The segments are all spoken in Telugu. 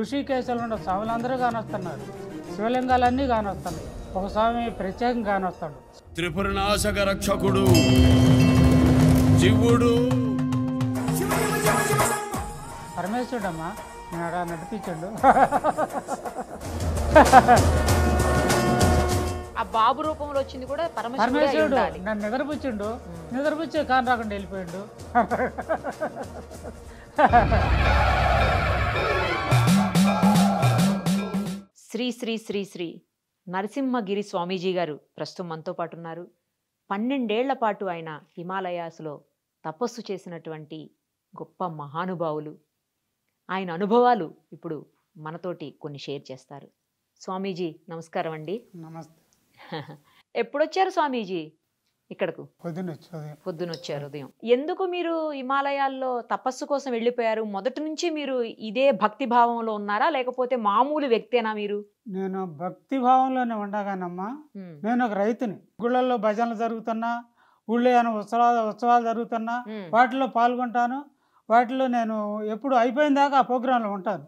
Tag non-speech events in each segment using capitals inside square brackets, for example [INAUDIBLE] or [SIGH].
ఋషికేశాలు స్వాములందరూ కానొస్తున్నారు శివలింగాలన్నీ కానొస్తున్నాయి ఒక స్వామి ప్రత్యేకంగా కానొస్తాడు నాశక రక్షకుడు శివుడు పరమేశ్వరుడమ్మా నేను నడిపించండు ఆ బాబు రూపంలో వచ్చింది కూడా పరమేశ్వరుడు నన్ను నిద్రపుచ్చిండు నిద్రపుచ్చే కాని రాకుండా వెళ్ళిపోయిండు [LAUGHS] శ్రీ శ్రీ శ్రీ శ్రీ నరసింహగిరి స్వామీజీ గారు ప్రస్తుతం మనతో పాటు ఉన్నారు పన్నెండేళ్ల పాటు ఆయన హిమాలయాస్లో తపస్సు చేసినటువంటి గొప్ప మహానుభావులు ఆయన అనుభవాలు ఇప్పుడు మనతోటి కొన్ని షేర్ చేస్తారు స్వామీజీ నమస్కారం అండి నమస్తే [LAUGHS] ఎప్పుడొచ్చారు స్వామీజీ ఇక్కడకు పొద్దున వచ్చారు ఉదయం ఎందుకు మీరు హిమాలయాల్లో తపస్సు కోసం వెళ్ళిపోయారు మొదటి నుంచి మీరు ఇదే భక్తి భావంలో ఉన్నారా లేకపోతే మామూలు వ్యక్తేనా మీరు నేను భక్తి భావంలోనే ఉండగానమ్మా నేను ఒక రైతుని గుళ్ళల్లో భజనలు జరుగుతున్నా ఊళ్ళో ఏమైనా ఉత్సవాలు ఉత్సవాలు జరుగుతున్నా వాటిలో పాల్గొంటాను వాటిలో నేను ఎప్పుడు అయిపోయిన దాకా ఆ ప్రోగ్రాంలో ఉంటాను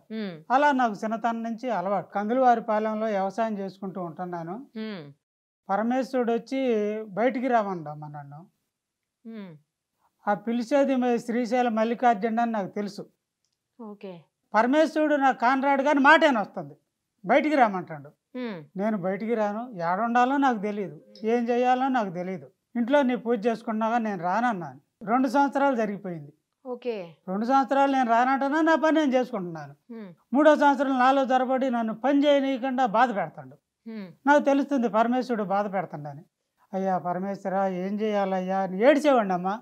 అలా నాకు చిన్నతనం నుంచి అలవాటు కందులవారి పాలెంలో వ్యవసాయం చేసుకుంటూ ఉంటున్నాను పరమేశ్వరుడు వచ్చి బయటికి రామన్నాడు నన్ను ఆ పిలిచేది శ్రీశైల మల్లికార్జున అని నాకు తెలుసు ఓకే పరమేశ్వరుడు నాకు కానరాడు కానీ మాట ఏమో వస్తుంది బయటికి రామంటాడు నేను బయటికి రాను ఏడుండాలో నాకు తెలియదు ఏం చేయాలో నాకు తెలియదు ఇంట్లో నీ పూజ చేసుకున్నాగా నేను రానన్నాను రెండు సంవత్సరాలు జరిగిపోయింది ఓకే రెండు సంవత్సరాలు నేను రానంటున్నా నా పని నేను చేసుకుంటున్నాను మూడో సంవత్సరం నాలో తరబడి నన్ను పని చేయనీయకుండా బాధ పెడతాడు నాకు తెలుస్తుంది పరమేశ్వరుడు బాధ పెడుతుండని అయ్యా పరమేశ్వర ఏం చేయాలయ్యా అని ఏడ్చేవాడి అమ్మా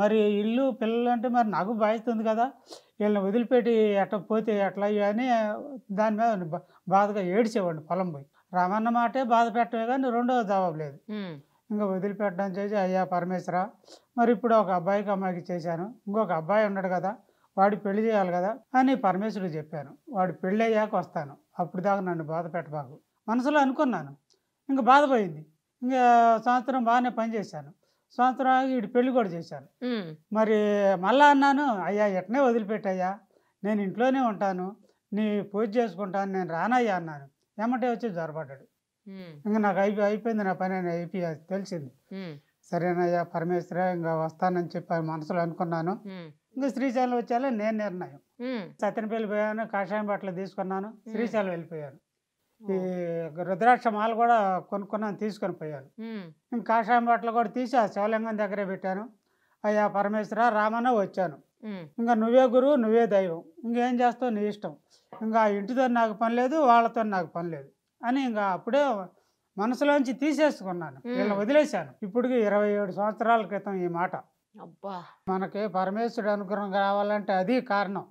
మరి ఇల్లు పిల్లలు అంటే మరి నాకు బాధిస్తుంది కదా వీళ్ళని వదిలిపెట్టి ఎట్ట పోతే ఎట్లా అని దాని మీద బాధగా ఏడ్చేవాడిని పొలం పోయి రామన్న మాటే బాధ పెట్టమే కానీ రెండవ జవాబు లేదు ఇంకా వదిలిపెట్టడం చేసి అయ్యా పరమేశ్వర మరి ఇప్పుడు ఒక అబ్బాయికి అమ్మాయికి చేశాను ఇంకొక అబ్బాయి ఉన్నాడు కదా వాడి పెళ్లి చేయాలి కదా అని పరమేశ్వరుడు చెప్పాను వాడు పెళ్ళి అయ్యాక వస్తాను అప్పుడు దాకా నన్ను బాధ పెట్టబాకు మనసులో అనుకున్నాను ఇంకా బాధపోయింది ఇంకా సంవత్సరం బాగానే పనిచేశాను సంవత్సరం వీడి పెళ్లి కూడా చేశాను మరి మళ్ళా అన్నాను అయ్యా ఎట్నే వదిలిపెట్టయ్యా నేను ఇంట్లోనే ఉంటాను నీ పూజ చేసుకుంటాను నేను రానయ్యా అన్నాను ఏమంటే వచ్చి జ్వరపడ్డాడు ఇంకా నాకు అయిపో అయిపోయింది నా పని అయిపోయి తెలిసింది సరేనయ్యా పరమేశ్వర ఇంకా వస్తానని చెప్పి మనసులో అనుకున్నాను ఇంకా శ్రీశైలం వచ్చేలా నేను నిర్ణయం సత్యనపల్లి పోయాను కాషాయం బట్టలు తీసుకున్నాను శ్రీశైలం వెళ్ళిపోయాను ఈ రుద్రాక్ష మాల కూడా కొనుక్కున్నాను తీసుకొని పోయాను ఇంకా కాషాయం బట్టలు కూడా తీసి ఆ శివలింగం దగ్గరే పెట్టాను అయ్యా పరమేశ్వర రామన్న వచ్చాను ఇంకా నువ్వే గురువు నువ్వే దైవం ఇంకేం చేస్తావు నీ ఇష్టం ఇంకా ఇంటితో నాకు పని లేదు వాళ్ళతో నాకు పని లేదు అని ఇంకా అప్పుడే మనసులోంచి తీసేసుకున్నాను వీళ్ళు వదిలేశాను ఇప్పటికి ఇరవై ఏడు సంవత్సరాల క్రితం ఈ మాట మనకి పరమేశ్వరుడు అనుగ్రహం కావాలంటే అది కారణం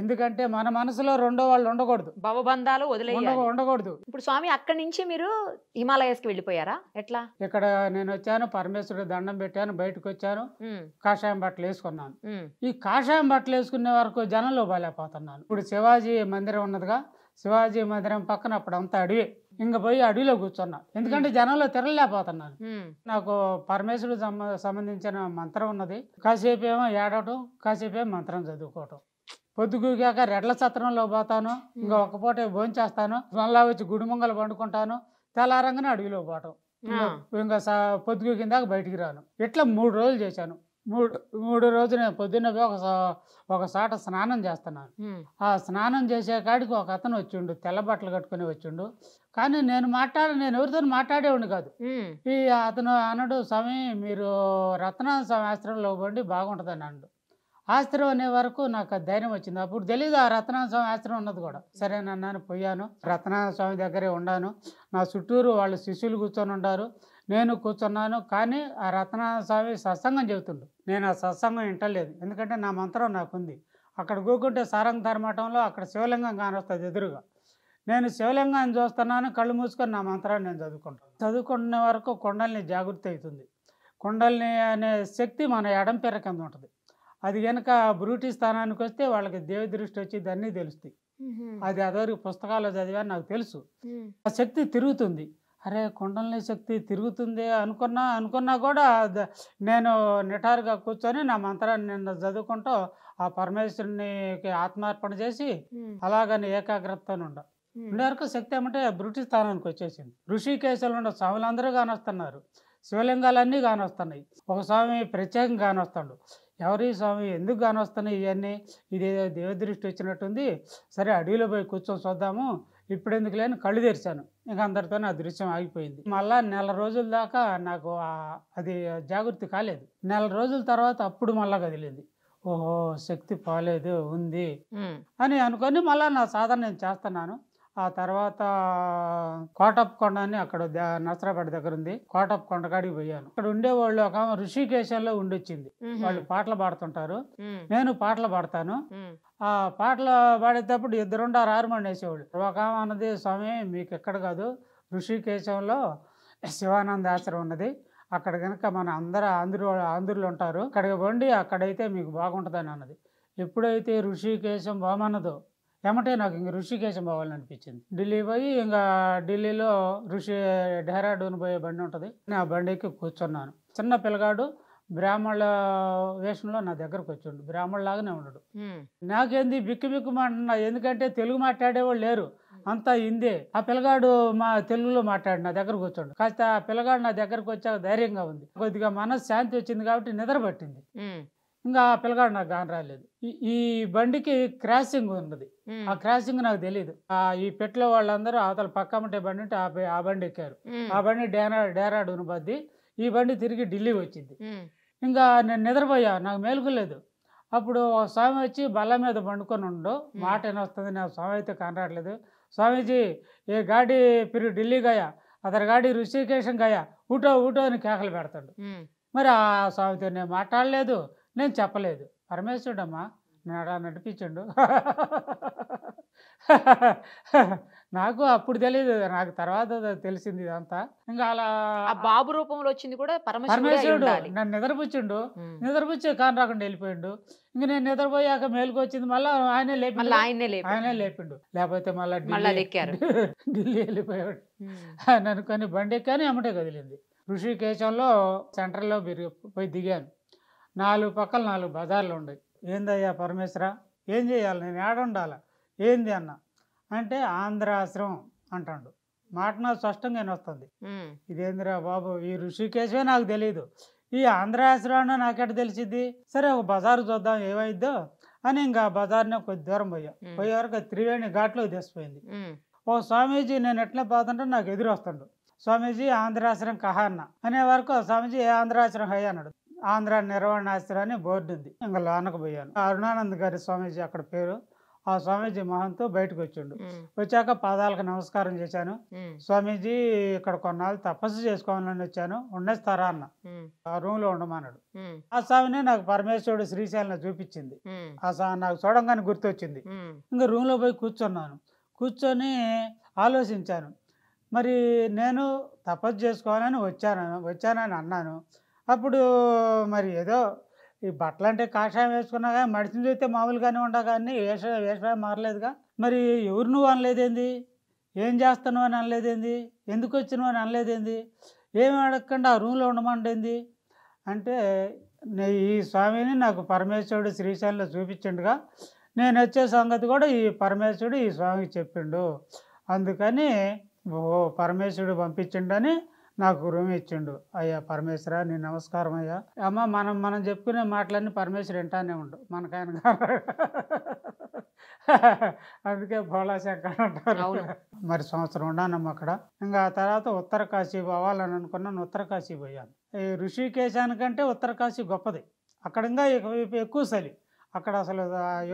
ఎందుకంటే మన మనసులో రెండో వాళ్ళు ఉండకూడదు భవబంధాలు వదిలేయాలి ఉండకూడదు ఇప్పుడు స్వామి అక్కడి నుంచి మీరు హిమాలయస్కి వెళ్ళిపోయారా ఎట్లా ఇక్కడ నేను వచ్చాను పరమేశ్వరుడు దండం పెట్టాను బయటకు వచ్చాను కాషాయం బట్టలు వేసుకున్నాను ఈ కాషాయం బట్టలు వేసుకునే వరకు జనంలో బలైపోతున్నాను ఇప్పుడు శివాజీ మందిరం ఉన్నదిగా శివాజీ మందిరం పక్కన అప్పుడు అంతా అడవి ఇంక పోయి అడవిలో కూర్చున్నా ఎందుకంటే జనంలో తిరగలేకపోతున్నాను నాకు పరమేశ్వరుడు సంబంధించిన మంత్రం ఉన్నది కాసేపేమో ఏడవటం కాసేపేమో మంత్రం చదువుకోవటం పొద్దుగూగాక రెడ్ల సత్రంలో పోతాను ఇంకా ఒక్క పూట భోంచేస్తాను మళ్ళా వచ్చి గుడిమంగలు పండుకుంటాను తెల్లారంగానే అడవిలో పోవటం ఇంకా పొద్దుగు బయటికి రాను ఇట్లా మూడు రోజులు చేశాను మూడు మూడు రోజులు పొద్దున్న ఒక ఒక సాట స్నానం చేస్తున్నాను ఆ స్నానం చేసే కాడికి ఒక అతను వచ్చిండు తెల్ల బట్టలు కట్టుకుని వచ్చిండు కానీ నేను మాట్లాడ నేను ఎవరితో మాట్లాడేవాడిని కాదు ఈ అతను అనడు స్వామి మీరు రత్న శాస్త్రంలో పండి బాగుంటుందని అన్నాడు ఆశ్రమం అనే వరకు నాకు ధైర్యం వచ్చింది అప్పుడు తెలియదు ఆ రత్నాథ స్వామి ఆశ్రమం ఉన్నది కూడా సరే నన్ను పోయాను రత్నాథ స్వామి దగ్గరే ఉన్నాను నా చుట్టూరు వాళ్ళ శిష్యులు కూర్చొని ఉన్నారు నేను కూర్చున్నాను కానీ ఆ రత్నాథ స్వామి సత్సంగం చెబుతుండు నేను ఆ సత్సంగం వింటలేదు ఎందుకంటే నా మంత్రం నాకుంది అక్కడ కూకుంటే సారంగ ధర్మటంలో అక్కడ శివలింగం కానొస్తుంది ఎదురుగా నేను శివలింగాన్ని చూస్తున్నాను కళ్ళు మూసుకొని నా మంత్రాన్ని నేను చదువుకుంటాను చదువుకునే వరకు కొండల్ని జాగృతి అవుతుంది కుండల్ని అనే శక్తి మన ఎడం పేర కింద ఉంటుంది అది కనుక బ్రూటీ స్థానానికి వస్తే వాళ్ళకి దృష్టి వచ్చి దాన్ని తెలుస్తాయి అది అదవరకు పుస్తకాల్లో చదివాను నాకు తెలుసు ఆ శక్తి తిరుగుతుంది అరే కుండలని శక్తి తిరుగుతుంది అనుకున్నా అనుకున్నా కూడా నేను నిటారుగా కూర్చొని నా మంత్రాన్ని నిన్న చదువుకుంటూ ఆ పరమేశ్వరునికి ఆత్మార్పణ చేసి అలాగని ఏకాగ్రతను ఉండ ఉండే శక్తి ఏమంటే బ్రిటిష్ స్థానానికి వచ్చేసింది కేసులు ఉన్న స్వాములందరూ కానొస్తున్నారు శివలింగాలన్నీ కానొస్తున్నాయి ఒక స్వామి ప్రత్యేకం కానొస్తాడు ఎవరి స్వామి ఎందుకు కానొస్తున్నాయి ఇవన్నీ ఇదేదో దేవదృష్టి వచ్చినట్టుంది సరే అడవిలో పోయి కూర్చొని చూద్దాము ఇప్పుడెందుకు లేని కళ్ళు తెరిచాను ఇంకా అందరితోనే ఆ దృశ్యం ఆగిపోయింది మళ్ళా నెల రోజుల దాకా నాకు అది జాగృతి కాలేదు నెల రోజుల తర్వాత అప్పుడు మళ్ళా కదిలింది ఓహో శక్తి పోలేదు ఉంది అని అనుకొని మళ్ళా నా సాధన నేను చేస్తున్నాను ఆ తర్వాత కొండ అని అక్కడ నసరాపేట దగ్గర ఉంది కొండ కాడికి పోయాను అక్కడ ఉండేవాళ్ళు ఒక ఋషికేశంలో ఉండొచ్చింది వాళ్ళు పాటలు పాడుతుంటారు నేను పాటలు పాడతాను ఆ పాటలు పాడేటప్పుడు ఆరు మంది వేసేవాళ్ళు ఒక అన్నది స్వామి మీకు ఎక్కడ కాదు ఋషికేశంలో శివానంద ఆశ్రమం ఉన్నది అక్కడ కనుక మన అందరూ ఆంధ్ర ఆంధ్రులు ఉంటారు అక్కడికి పోండి అక్కడైతే మీకు బాగుంటుందని అన్నది ఎప్పుడైతే ఋషికేశం బాగున్నదో ఏమంటే నాకు ఇంక ఋషికేశం అనిపించింది ఢిల్లీ పోయి ఇంకా ఢిల్లీలో ఋషి డెహ్రాడూన్ పోయే బండి ఉంటుంది నేను ఆ బండి ఎక్కి కూర్చున్నాను చిన్న పిల్లగాడు బ్రాహ్మణుల వేషంలో నా దగ్గరకు వచ్చిండు బ్రాహ్మణులాగానే ఉండడు నాకేంది బిక్కు బిక్కు మాట్లాడినా ఎందుకంటే తెలుగు మాట్లాడేవాళ్ళు లేరు అంతా హిందే ఆ పిల్లగాడు మా తెలుగులో మాట్లాడు నా దగ్గరకు వచ్చాడు కాస్త ఆ పిల్లగాడు నా దగ్గరకు వచ్చాక ధైర్యంగా ఉంది కొద్దిగా మనసు శాంతి వచ్చింది కాబట్టి నిద్ర పట్టింది ఇంకా పిల్లగాడు నాకు గాని రాలేదు ఈ బండికి క్రాసింగ్ ఉన్నది ఆ క్రాసింగ్ నాకు తెలియదు ఆ ఈ పెట్లో వాళ్ళందరూ అవతల పక్కమంటే బండి ఉంటే ఆ బండి ఎక్కారు ఆ బండి డేరా డేరాడును బద్ది ఈ బండి తిరిగి ఢిల్లీ వచ్చింది ఇంకా నేను నిద్రపోయా నాకు మేలుకోలేదు అప్పుడు స్వామి వచ్చి బల్ల మీద పండుకొని ఉండు మాట వస్తుంది నాకు స్వామి అయితే కనరాట్లేదు స్వామీజీ ఏ గాడి పిరు ఢిల్లీ గయా అతని గాడి ఋషికేశం గయా ఊటో ఊటో అని కేకలు పెడతాడు మరి ఆ స్వామితో నేను మాట్లాడలేదు నేను చెప్పలేదు అమ్మా నేను అలా నడిపించండు నాకు అప్పుడు తెలియదు నాకు తర్వాత తెలిసింది ఇదంతా ఇంకా అలా బాబు రూపంలో వచ్చింది కూడా పరమేశ్వరుడు నన్ను నిద్రపుచ్చిండు నిద్రపుచ్చి కాని రాకుండా వెళ్ళిపోయిండు ఇంక నేను నిద్రపోయాక మేలుకు వచ్చింది మళ్ళీ ఆయనే లేపి ఆయనే లేపిండు లేకపోతే మళ్ళీ ఢిల్లీ [LAUGHS] వెళ్ళిపోయాడు ఆయన అనుకొని బండి ఎక్కాని అమ్మటే కదిలింది ఋషికేశంలో సెంటర్లో పోయి దిగాను నాలుగు పక్కల నాలుగు బజార్లు ఉండేవి ఏందయ్యా పరమేశ్వర ఏం చేయాలి నేను ఏడుండాలా ఏంది అన్న అంటే ఆంధ్రాశ్రమం అంటాడు మాట నాకు స్పష్టంగా వస్తుంది ఇదేందిరా బాబు ఈ ఋషికేశమే నాకు తెలియదు ఈ ఆంధ్రాశ్రమం నాకెట తెలిసిద్ది సరే ఒక బజారు చూద్దాం ఏమైద్దో అని ఇంకా బజార్నే కొద్ది దూరం పోయా పోయే వరకు త్రివేణి ఘాట్లో తెసిపోయింది ఓ స్వామీజీ నేను ఎట్లా పోతుంటే నాకు ఎదురు వస్తాడు స్వామీజీ ఆంధ్రాశ్రం కహా అన్న అనే వరకు స్వామీజీ ఏ ఆంధ్రాశ్రం హై అన్నాడు ఆంధ్ర నిర్వహణాశ్ర అని బోర్డు ఉంది ఇంకా లోనకు పోయాను అరుణానంద్ గారి స్వామీజీ అక్కడ పేరు ఆ స్వామీజీ మహంతో బయటకు వచ్చిండు వచ్చాక పాదాలకు నమస్కారం చేశాను స్వామీజీ ఇక్కడ కొన్నాళ్ళు తపస్సు చేసుకోవాలని వచ్చాను ఉండేస్తారా అన్న ఆ రూమ్ లో ఉండమన్నాడు ఆ స్వామిని నాకు పరమేశ్వరుడు శ్రీశైలం చూపించింది ఆ స్వామి నాకు చూడంగానే గుర్తొచ్చింది ఇంకా రూమ్ లో పోయి కూర్చున్నాను కూర్చొని ఆలోచించాను మరి నేను తపస్సు చేసుకోవాలని వచ్చాను వచ్చానని అన్నాను అప్పుడు మరి ఏదో ఈ బట్టలు అంటే కాషాయం వేసుకున్నా కానీ మడిసిని చూస్తే మామూలుగానే ఉండా కానీ వేష వేషాయం మారలేదుగా మరి ఎవరు నువ్వు అనలేదేంది ఏం చేస్తున్నావు అని అనలేదేంది ఎందుకు వచ్చినావు అని అనలేదేంది ఏమి అడగకుండా ఆ రూమ్లో ఉండమండేంది అంటే ఈ స్వామిని నాకు పరమేశ్వరుడు శ్రీశైలంలో చూపించిండుగా నేను వచ్చే సంగతి కూడా ఈ పరమేశ్వరుడు ఈ స్వామికి చెప్పిండు అందుకని ఓ పరమేశ్వరుడు పంపించిండని నాకు రూమ్ ఇచ్చిండు అయ్యా పరమేశ్వర నీ నమస్కారం అయ్యా అమ్మ మనం మనం చెప్పుకునే మాటలన్నీ పరమేశ్వర వింటానే ఉండు మనకాయన అందుకే భోళాశంకర్ అంటారు మరి సంవత్సరం ఉన్నానమ్మ అక్కడ ఇంకా ఆ తర్వాత ఉత్తర కాశీ పోవాలని అనుకున్నాను ఉత్తర కాశీ పోయాను ఈ ఋషికేశానికంటే ఉత్తర కాశీ గొప్పది అక్కడ ఇంకా ఎక్కువ చలి అక్కడ అసలు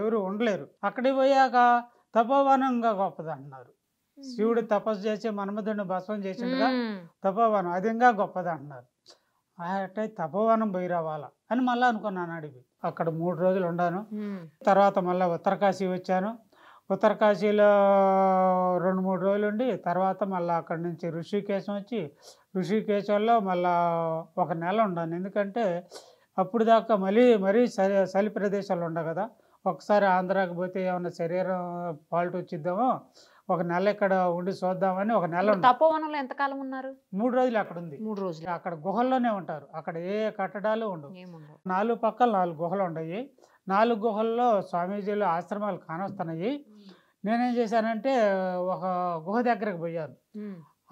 ఎవరు ఉండలేరు అక్కడికి పోయాక తపోవనంగా గొప్పది అన్నారు శివుడు తపస్సు చేసి మన్మధుడిని భస్వం చేసిండుగా తపోవనం అది ఇంకా గొప్పది అంటున్నారు అట్టే తపోవనం పోయి రావాలా అని మళ్ళీ అనుకున్నాను అడిగి అక్కడ మూడు రోజులు ఉండాను తర్వాత మళ్ళీ ఉత్తరకాశీ వచ్చాను ఉత్తరకాశీలో రెండు మూడు రోజులు ఉండి తర్వాత మళ్ళీ అక్కడి నుంచి ఋషికేశం వచ్చి ఋషికేశంలో మళ్ళీ ఒక నెల ఉండాను ఎందుకంటే అప్పుడు దాకా మళ్ళీ మరీ చలి చలి ప్రదేశాలు ఉండవు కదా ఒకసారి ఆంధ్రాకి పోతే ఏమైనా శరీరం ఫాల్ట్ వచ్చిద్దామో ఒక నెల ఇక్కడ ఉండి చూద్దామని ఒక నెల తపోవనంలో ఎంతకాలం ఉన్నారు మూడు రోజులు అక్కడ ఉంది మూడు రోజులు అక్కడ గుహల్లోనే ఉంటారు అక్కడ ఏ కట్టడాలు ఉండవు నాలుగు పక్కలు నాలుగు గుహలు ఉన్నాయి నాలుగు గుహల్లో స్వామీజీలు ఆశ్రమాలు కానొస్తున్నాయి నేనేం చేశానంటే ఒక గుహ దగ్గరకు పోయాను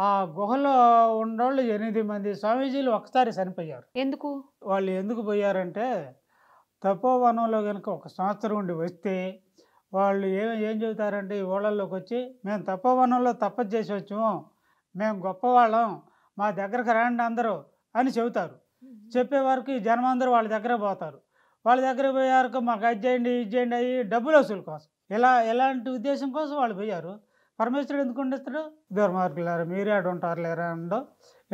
ఆ గుహలో ఉన్నోళ్ళు ఎనిమిది మంది స్వామీజీలు ఒకసారి చనిపోయారు ఎందుకు వాళ్ళు ఎందుకు పోయారంటే తపోవనంలో కనుక ఒక సంవత్సరం ఉండి వస్తే వాళ్ళు ఏం ఏం చెబుతారంటే ఈ ఊళ్ళల్లోకి వచ్చి మేము తప్ప వనంలో తప్ప చేసి వచ్చాము మేము గొప్పవాళ్ళం మా దగ్గరకు రండి అందరూ అని చెబుతారు చెప్పే వరకు జనం అందరూ వాళ్ళ దగ్గర పోతారు వాళ్ళ దగ్గర పోయే మాకు అది చేయండి ఇది చేయండి అయ్యి డబ్బులు వసూలు కోసం ఇలా ఎలాంటి ఉద్దేశం కోసం వాళ్ళు పోయారు పరమేశ్వరుడు ఎందుకు ఉండిస్తాడు దుర్మార్గులారా మీరే ఆడు ఉంటారు లేరా ఉండో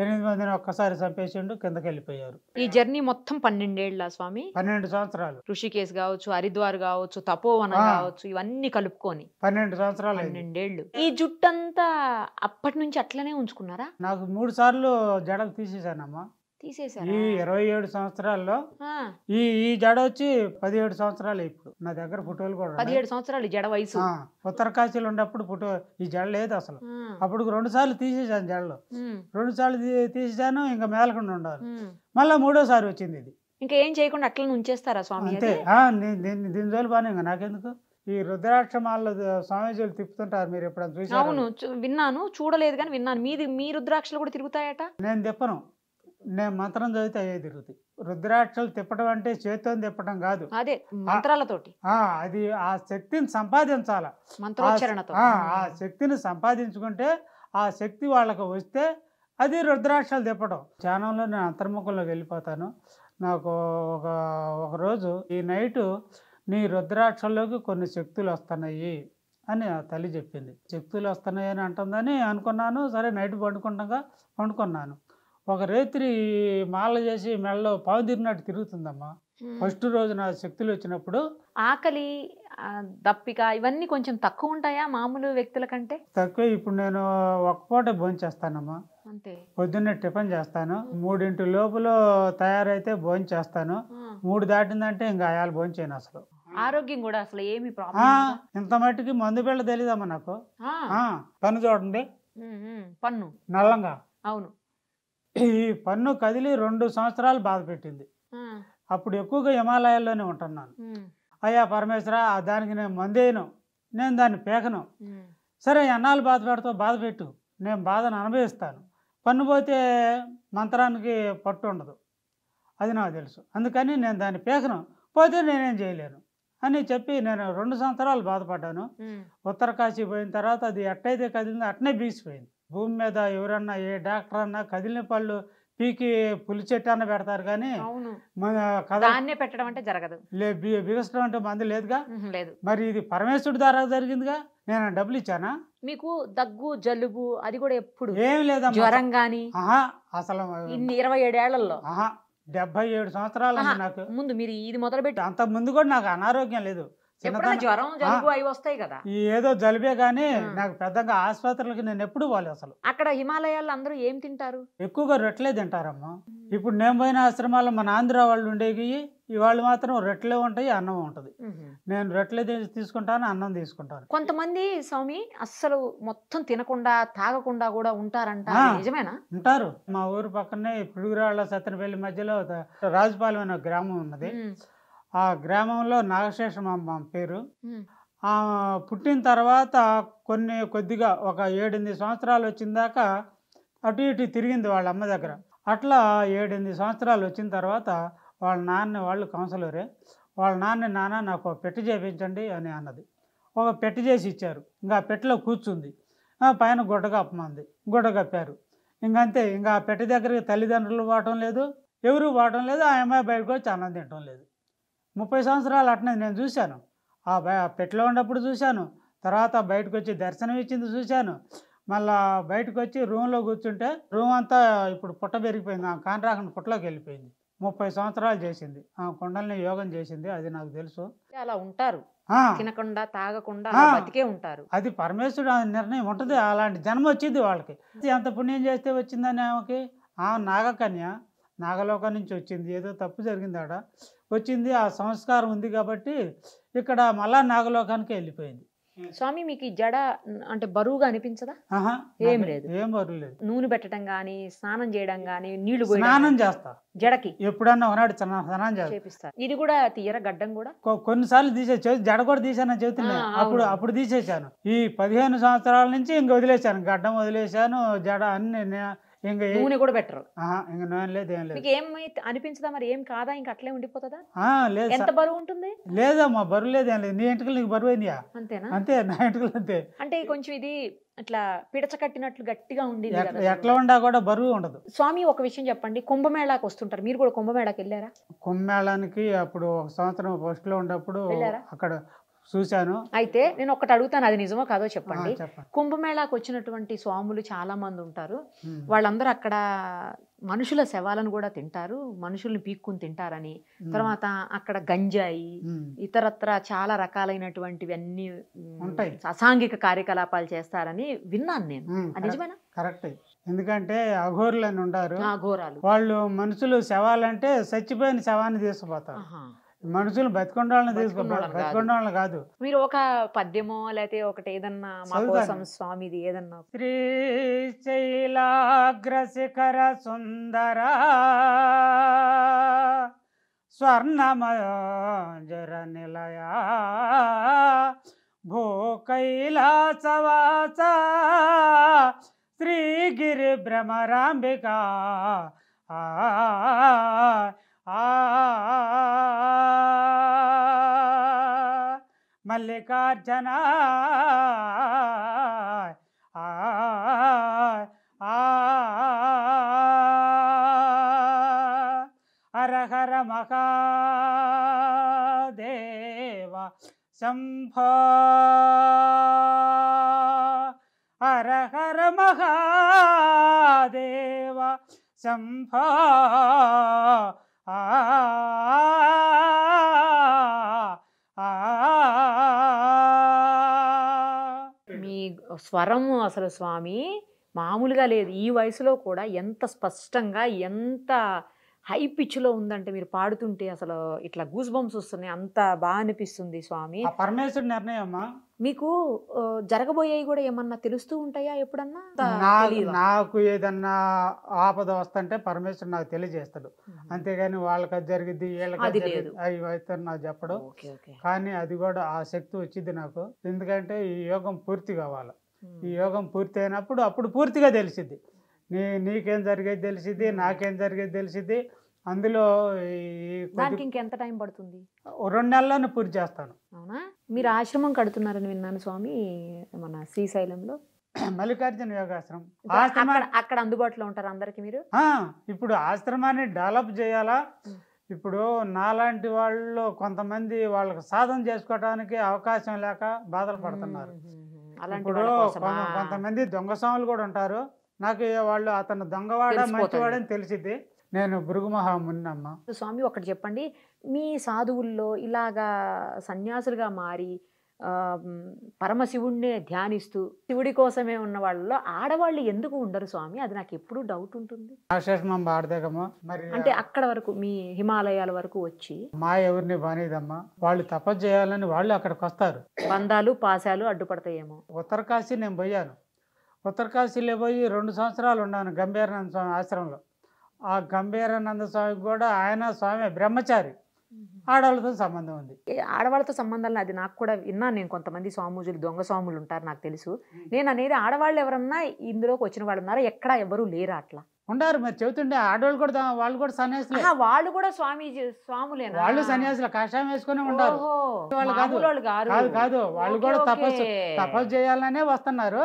ఎనిమిది మందిని ఒక్కసారి చంపేసిండు కిందకి వెళ్ళిపోయారు ఈ జర్నీ మొత్తం పన్నెండేళ్ల స్వామి పన్నెండు సంవత్సరాలు ఋషికేశ్ కావచ్చు హరిద్వార్ కావచ్చు తపోవనం కావచ్చు ఇవన్నీ కలుపుకొని పన్నెండు సంవత్సరాలు పన్నెండేళ్లు ఈ జుట్టంతా అప్పటి నుంచి అట్లనే ఉంచుకున్నారా నాకు మూడు సార్లు జడలు తీసేసానమ్మా తీసేశారు ఈ ఇరవై ఏడు సంవత్సరాల్లో ఈ ఈ జడ వచ్చి పదిహేడు సంవత్సరాలు ఇప్పుడు నా దగ్గర ఫోటోలు కూడా పదిహేడు సంవత్సరాలు జడ వయసు ఉత్తరకాశీలు ఉన్నప్పుడు ఫోటో ఈ జడ లేదు అసలు అప్పుడు రెండు సార్లు తీసేసాను జడలో రెండు సార్లు తీసేసాను ఇంకా మేలకుండా ఉండాలి మళ్ళీ మూడోసారి వచ్చింది ఇది ఇంకా ఏం చేయకుండా అట్లనే ఉంచేస్తారా స్వామి అంతే దీని దీని జోలు బాగానే ఇంకా నాకెందుకు ఈ మాల్లో స్వామీజీలు తిప్పుతుంటారు మీరు ఎప్పుడైనా చూసి అవును విన్నాను చూడలేదు కానీ విన్నాను మీది మీ రుద్రాక్షలు కూడా తిరుగుతాయట నేను తిప్పను నేను మంత్రం చదివితే అయ్యే తిరుగుతాయి రుద్రాక్షలు తిప్పడం అంటే చేతితో తిప్పడం కాదు అదే మంత్రాలతోటి అది ఆ శక్తిని సంపాదించాల ఆ శక్తిని సంపాదించుకుంటే ఆ శక్తి వాళ్ళకి వస్తే అది రుద్రాక్షలు తిప్పడం ధ్యానంలో నేను అంతర్ముఖంలోకి వెళ్ళిపోతాను నాకు ఒక ఒకరోజు ఈ నైటు నీ రుద్రాక్షల్లోకి కొన్ని శక్తులు వస్తున్నాయి అని ఆ తల్లి చెప్పింది శక్తులు వస్తున్నాయి అని అంటుందని అనుకున్నాను సరే నైట్ పండుకుండగా పండుకున్నాను ఒక రాత్రి మాల చేసి మెడలో తిరిగినట్టు తిరుగుతుందమ్మా ఫస్ట్ రోజు నా శక్తులు వచ్చినప్పుడు ఆకలి దప్పిక ఇవన్నీ కొంచెం తక్కువ ఉంటాయా మామూలు వ్యక్తుల కంటే తక్కువ ఇప్పుడు నేను ఒక పూట భోంచేస్తానమ్మా అంతే పొద్దున్నే టిఫిన్ చేస్తాను మూడింటి లోపల తయారైతే భోంచేస్తాను మూడు దాటిందంటే ఇంకా అయాలు భోంచేయను అసలు ఆరోగ్యం కూడా అసలు ఏమి ప్రాబ్లం ఇంత మట్టుకి మందు పిల్ల తెలీదమ్మా నాకు పన్ను చూడండి పన్ను నల్లంగా అవును ఈ పన్ను కదిలి రెండు సంవత్సరాలు బాధ పెట్టింది అప్పుడు ఎక్కువగా హిమాలయాల్లోనే ఉంటున్నాను అయ్యా పరమేశ్వర దానికి నేను మందేయను నేను దాన్ని పేకను సరే ఎన్నాళ్ళు బాధ పెడతావు బాధ పెట్టు నేను బాధను అనుభవిస్తాను పన్ను పోతే మంత్రానికి పట్టు ఉండదు అది నాకు తెలుసు అందుకని నేను దాన్ని పేకను పోతే నేనేం చేయలేను అని చెప్పి నేను రెండు సంవత్సరాలు బాధపడ్డాను కాశీ పోయిన తర్వాత అది ఎట్టయితే కదిలిందో అట్నే బీసిపోయింది భూమి మీద ఎవరన్నా ఏ డాక్టర్ అన్నా కదిలిన పళ్ళు పీకి పులి చెట్టు అన్న పెడతారు కానీ దాన్నే పెట్టడం అంటే జరగదు బిగస్టం అంటే మంది లేదుగా లేదు మరి ఇది పరమేశ్వరుడు ద్వారా జరిగిందిగా నేను డబ్బులు ఇచ్చానా మీకు దగ్గు జలుబు అది కూడా ఎప్పుడు ఏం లేదా జ్వరం గాని అసలు ఇన్ని ఇరవై ఏడేళ్లలో డెబ్బై ఏడు సంవత్సరాలు నాకు ముందు మీరు ఇది మొదలు పెట్టి అంత ముందు కూడా నాకు అనారోగ్యం లేదు ఏదో జలుబే గానీ నాకు పెద్దగా ఆసుపత్రులకి నేను ఎప్పుడు పోలే అసలు అక్కడ హిమాలయాల్లో అందరూ ఏం తింటారు ఎక్కువగా రొట్టెలే తింటారమ్మా ఇప్పుడు నేను పోయిన ఆశ్రమాల్లో మన ఆంధ్ర వాళ్ళు ఉండేవి ఇవాళ్ళు మాత్రం రొట్టెలే ఉంటాయి అన్నం ఉంటది నేను రొట్టెలే తీసుకుంటాను అన్నం తీసుకుంటాను కొంతమంది స్వామి అస్సలు మొత్తం తినకుండా తాగకుండా కూడా ఉంటారంట ఉంటారు మా ఊరు పక్కనే పిడుగురాళ్ళ సత్తనపల్లి మధ్యలో రాజుపాలెం అనే గ్రామం ఉన్నది ఆ గ్రామంలో నాగశేషమ్మ పేరు పుట్టిన తర్వాత కొన్ని కొద్దిగా ఒక ఏడెనిమిది సంవత్సరాలు దాకా అటు ఇటు తిరిగింది వాళ్ళ అమ్మ దగ్గర అట్లా ఏడెనిమిది సంవత్సరాలు వచ్చిన తర్వాత వాళ్ళ నాన్న వాళ్ళు కౌన్సిలరే వాళ్ళ నాన్న నాన్న నాకు పెట్టి చేపించండి అని అన్నది ఒక పెట్టి చేసి ఇచ్చారు ఇంకా పెట్టిలో కూర్చుంది పైన గుడ్డ కప్పమంది గుడ్డ కప్పారు ఇంకంతే ఇంకా ఆ పెట్టె దగ్గరికి తల్లిదండ్రులు పోవటం లేదు ఎవరు పోవటం లేదు ఆ అమ్మాయి బయటకు వచ్చి అన్నం తినటం లేదు ముప్పై సంవత్సరాలు అట్నే నేను చూశాను ఆ పెట్లో ఉన్నప్పుడు చూశాను తర్వాత బయటకు వచ్చి దర్శనం ఇచ్చింది చూశాను మళ్ళా బయటకు వచ్చి రూమ్లో కూర్చుంటే రూమ్ అంతా ఇప్పుడు పుట్ట పెరిగిపోయింది ఆ కాంట్రాక్ట్ పుట్టలోకి వెళ్ళిపోయింది ముప్పై సంవత్సరాలు చేసింది ఆ కొండల్ని యోగం చేసింది అది నాకు తెలుసు అలా ఉంటారు తినకుండా తాగకుండా ఉంటారు అది పరమేశ్వరుడు నిర్ణయం ఉంటుంది అలాంటి జన్మ వచ్చింది వాళ్ళకి ఎంత పుణ్యం చేస్తే వచ్చిందని ఆమెకి ఆ నాగకన్య నాగలోకం నుంచి వచ్చింది ఏదో తప్పు జరిగింది ఆడ వచ్చింది ఆ సంస్కారం ఉంది కాబట్టి ఇక్కడ మళ్ళా నాగలోకానికి వెళ్ళిపోయింది స్వామి మీకు ఈ జడ అంటే బరువుగా అనిపించదా ఏం లేదు ఏం బరువు లేదు నూనె పెట్టడం గాని స్నానం చేయడం గాని నీళ్లు స్నానం చేస్తా జడకి ఎప్పుడన్నా ఉన్నాడు స్నానం చేస్తా ఇది కూడా తీయర గడ్డం కూడా కొన్నిసార్లు తీసే జడ కూడా తీసాను చెబుతున్నా అప్పుడు అప్పుడు తీసేసాను ఈ పదిహేను సంవత్సరాల నుంచి ఇంక వదిలేశాను గడ్డం వదిలేశాను జడ అన్ని ఇంకా నూనె కూడా పెట్టరు ఇంకా నూనె లేదు ఏం లేదు ఏం అనిపించదా మరి ఏం కాదా ఇంకా అట్లే ఉండిపోతుందా లేదు ఎంత బరువు ఉంటుంది లేదమ్మా బరువు లేదు ఏం లేదు నీ ఎంటకలు నీకు బరువు అయిందా అంతేనా అంతే నా ఎంటకలు అంతే అంటే కొంచెం ఇది అట్లా పిడచ కట్టినట్లు గట్టిగా ఉండి ఎట్లా ఉండా కూడా బరువు ఉండదు స్వామి ఒక విషయం చెప్పండి కుంభమేళాకి వస్తుంటారు మీరు కూడా కుంభమేళాకి వెళ్ళారా కుంభమేళానికి అప్పుడు ఒక సంవత్సరం ఫస్ట్ లో ఉన్నప్పుడు అక్కడ చూశాను అయితే నేను ఒకటి అడుగుతాను అది నిజమో కాదో చెప్పండి కుంభమేళాకు వచ్చినటువంటి స్వాములు చాలా మంది ఉంటారు వాళ్ళందరూ అక్కడ మనుషుల శవాలను కూడా తింటారు మనుషుల్ని పీక్కుని తింటారని తర్వాత అక్కడ గంజాయి ఇతరత్ర చాలా రకాలైనటువంటివి అన్ని ఉంటాయి అసాంఘిక కార్యకలాపాలు చేస్తారని విన్నాను నేను నిజమేనా కరెక్ట్ ఎందుకంటే అఘోరులు అని ఉంటారు వాళ్ళు మనుషులు శవాలంటే చచ్చిపోయిన శవాన్ని తీసుకుపోతారు మనుషులు బతికొండాలని తీసుకుంటారు బతికొండాలని కాదు మీరు ఒక పద్యమో లేకపోతే ఒకటి ఏదన్నా మా స్వామిది ఏదన్నా శ్రీ శైలాగ్రశిఖర సుందర స్వర్ణమయోజర నిలయ భో కైలాసవాస గిరి భ్రమరాంబికా ఆ மல்லிகார்ஜனா அரஹர மகாதேவா சம்போ அரஹர மகாதேவா சம்போ ஆ స్వరము అసలు స్వామి మామూలుగా లేదు ఈ వయసులో కూడా ఎంత స్పష్టంగా ఎంత హై పిచ్లో ఉందంటే మీరు పాడుతుంటే అసలు ఇట్లా గూజ్ బంప్స్ వస్తున్నాయి అంత బాగా అనిపిస్తుంది స్వామి పరమేశ్వరుడు నిర్ణయం మీకు జరగబోయేవి కూడా ఏమన్నా తెలుస్తూ ఉంటాయా ఎప్పుడన్నా నాకు ఏదన్నా ఆపద వస్తుంటే పరమేశ్వరుడు నాకు తెలియజేస్తాడు అంతేగాని వాళ్ళకి అది జరిగింది వీళ్ళకి అవి అవుతారు నాకు చెప్పడం కానీ అది కూడా ఆ శక్తి వచ్చింది నాకు ఎందుకంటే ఈ యోగం పూర్తి కావాలి ఈ యోగం పూర్తి అయినప్పుడు అప్పుడు పూర్తిగా తెలిసిద్ది నీ నీకేం జరిగేది తెలిసిద్ది నాకేం జరిగేది తెలిసిద్ది అందులో దానికి ఇంకెంత టైం పడుతుంది రెండు నెలలను పూర్తి చేస్తాను అవునా మీరు ఆశ్రమం కడుతున్నారని విన్నాను స్వామి మన శ్రీశైలంలో మల్లికార్జున యోగాశ్రమం అక్కడ అందుబాటులో ఉంటారు అందరికి మీరు ఇప్పుడు ఆశ్రమాన్ని డెవలప్ చేయాలా ఇప్పుడు నాలాంటి వాళ్ళు కొంతమంది వాళ్ళకి సాధన చేసుకోవడానికి అవకాశం లేక బాధలు పడుతున్నారు ఇప్పుడు కొంతమంది దొంగ స్వాములు కూడా ఉంటారు నాకు వాళ్ళు అతను దొంగవాడ మంచివాడని తెలిసింది నేను భృగుమహామున్నమ్మ స్వామి ఒకటి చెప్పండి మీ సాధువుల్లో ఇలాగా సన్యాసులుగా మారి పరమశివుణ్ణే ధ్యానిస్తూ శివుడి కోసమే ఉన్న వాళ్ళలో ఆడవాళ్ళు ఎందుకు ఉండరు స్వామి అది నాకు ఎప్పుడు డౌట్ ఉంటుంది మరి అంటే అక్కడ వరకు మీ హిమాలయాల వరకు వచ్చి మా ఎవరిని బానేదమ్మా వాళ్ళు తప చేయాలని వాళ్ళు అక్కడికి వస్తారు బంధాలు పాశాలు అడ్డుపడతాయేమో ఉత్తరకాశీ నేను పోయాను ఉత్తరకాశీలో పోయి రెండు సంవత్సరాలు ఉన్నాను గంభీరానంద స్వామి ఆశ్రమంలో ఆ గంభీరానంద స్వామి కూడా ఆయన స్వామి బ్రహ్మచారి ఆడవాళ్ళతో సంబంధం ఉంది ఆడవాళ్ళతో సంబంధాలు అది నాకు కూడా విన్నాను నేను కొంతమంది స్వామూజులు దొంగ స్వాములు ఉంటారు నాకు తెలుసు నేను అనేది ఆడవాళ్ళు ఎవరన్నా ఇందులోకి వచ్చిన వాళ్ళు ఉన్నారా ఎక్కడ ఎవరు లేరు అట్లా ఉండారు మరి చెబుతుండే ఆడవాళ్ళు కూడా వాళ్ళు కూడా సన్యాసులు వాళ్ళు కూడా స్వామీజీ స్వాములే వాళ్ళు సన్యాసులు కష్టం వేసుకుని ఉంటారు వాళ్ళు కాదు కాదు వాళ్ళు కూడా తపస్సు తపస్సు చేయాలనే వస్తున్నారు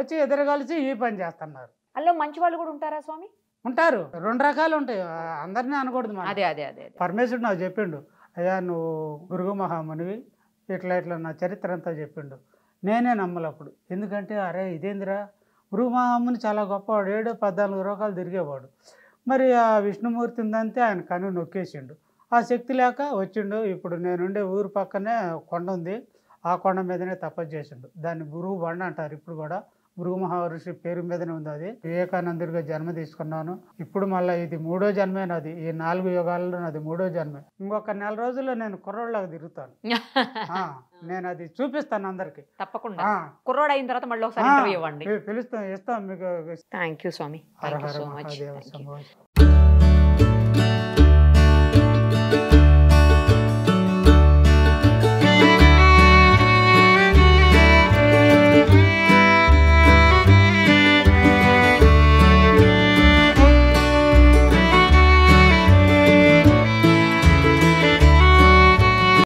వచ్చి ఎదురు కలిసి ఈ పని చేస్తున్నారు అందులో మంచి వాళ్ళు కూడా ఉంటారా స్వామి ఉంటారు రెండు రకాలు ఉంటాయి అందరినీ అనకూడదు అదే అదే అదే పరమేశ్వరుడు నాకు చెప్పిండు అయ్యా నువ్వు గురుగు మహామునివి ఇట్లా ఇట్లా నా చరిత్ర అంతా చెప్పిండు నేనే నమ్మలప్పుడు ఎందుకంటే అరే ఇదేందిరా గురుగు మహాముని చాలా గొప్పవాడు ఏడు పద్నాలుగు రోగాలు తిరిగేవాడు మరి ఆ విష్ణుమూర్తి ఉందంతే ఆయన కను నొక్కేసిండు ఆ శక్తి లేక వచ్చిండు ఇప్పుడు నేనుండే ఊరు పక్కనే కొండ ఉంది ఆ కొండ మీదనే తపస్సు చేసిండు దాన్ని గురువు బండ అంటారు ఇప్పుడు కూడా భృగు మహర్షి పేరు మీదనే ఉంది అది వివేకానందుడిగా జన్మ తీసుకున్నాను ఇప్పుడు మళ్ళీ ఇది మూడో జన్మే నాది ఈ నాలుగు యుగాల్లో నాది మూడో జన్మే ఇంకొక నెల రోజుల్లో నేను కుర్రోళ్ళకి తిరుగుతాను నేను అది చూపిస్తాను అందరికి తప్పకుండా కుర్రోడు అయిన తర్వాత మళ్ళీ ఒకసారి పిలుస్తాను ఇస్తాం మీకు థ్యాంక్ యూ స్వామి